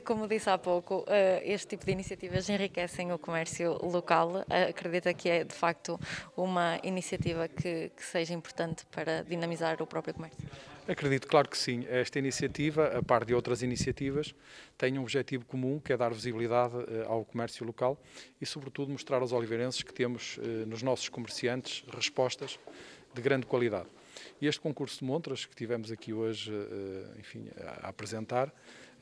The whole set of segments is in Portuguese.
como disse há pouco, eh, este tipo de iniciativas enriquecem o comércio local. Eh, acredita que é, de facto, uma iniciativa que, que seja importante para dinamizar o próprio comércio? Acredito, claro que sim. Esta iniciativa, a par de outras iniciativas, tem um objetivo comum, que é dar visibilidade eh, ao comércio local e, sobretudo, mostrar aos oliveirenses que temos nos nossos comerciantes respostas de grande qualidade. E este concurso de Montras, que tivemos aqui hoje eh, enfim, a apresentar,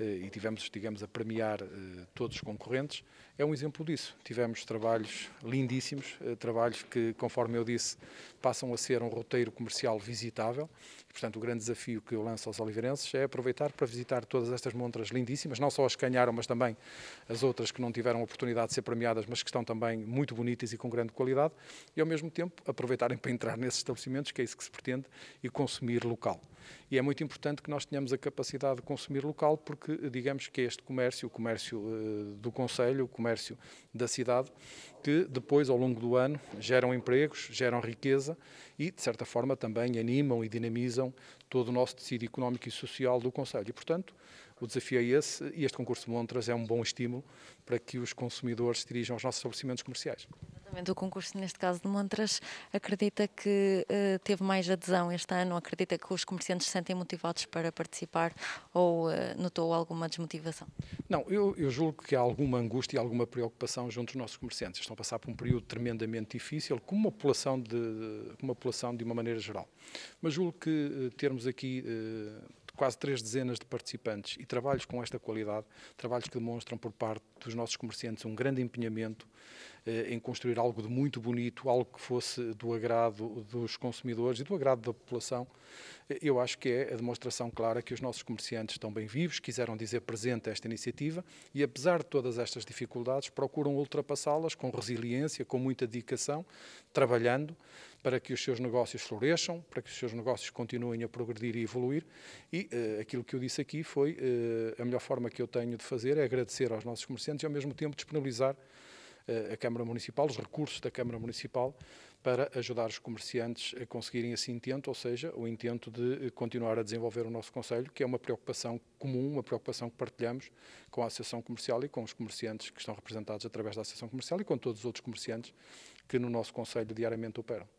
eh, e tivemos, digamos, a premiar eh, todos os concorrentes, é um exemplo disso. Tivemos trabalhos lindíssimos, trabalhos que, conforme eu disse, passam a ser um roteiro comercial visitável. portanto, o grande desafio que eu lanço aos oliveirenses é aproveitar para visitar todas estas montras lindíssimas, não só as que ganharam, mas também as outras que não tiveram oportunidade de ser premiadas, mas que estão também muito bonitas e com grande qualidade, e ao mesmo tempo aproveitarem para entrar nesses estabelecimentos, que é isso que se pretende vende e consumir local. E é muito importante que nós tenhamos a capacidade de consumir local, porque digamos que é este comércio, o comércio uh, do Conselho, o comércio da cidade, que depois, ao longo do ano, geram empregos, geram riqueza e, de certa forma, também animam e dinamizam todo o nosso tecido económico e social do Conselho. E, portanto, o desafio é esse e este concurso de Montras é um bom estímulo para que os consumidores dirijam aos nossos estabelecimentos comerciais. Exatamente, o concurso, neste caso de Montras, acredita que uh, teve mais adesão este ano? Acredita que os comerciantes se sentem motivados para participar ou uh, notou alguma desmotivação? Não, eu, eu julgo que há alguma angústia e alguma preocupação junto dos nossos comerciantes. Estão a passar por um período tremendamente difícil, com uma população de, uma, população de uma maneira geral. Mas julgo que uh, termos aqui quase três dezenas de participantes e trabalhos com esta qualidade, trabalhos que demonstram por parte dos nossos comerciantes um grande empenhamento eh, em construir algo de muito bonito, algo que fosse do agrado dos consumidores e do agrado da população. Eh, eu acho que é a demonstração clara que os nossos comerciantes estão bem vivos, quiseram dizer presente esta iniciativa e, apesar de todas estas dificuldades, procuram ultrapassá-las com resiliência, com muita dedicação, trabalhando para que os seus negócios floresçam, para que os seus negócios continuem a progredir e evoluir. E uh, aquilo que eu disse aqui foi uh, a melhor forma que eu tenho de fazer é agradecer aos nossos comerciantes e ao mesmo tempo disponibilizar uh, a Câmara Municipal, os recursos da Câmara Municipal para ajudar os comerciantes a conseguirem esse intento, ou seja, o intento de continuar a desenvolver o nosso Conselho, que é uma preocupação comum, uma preocupação que partilhamos com a Associação Comercial e com os comerciantes que estão representados através da Associação Comercial e com todos os outros comerciantes que no nosso Conselho diariamente operam.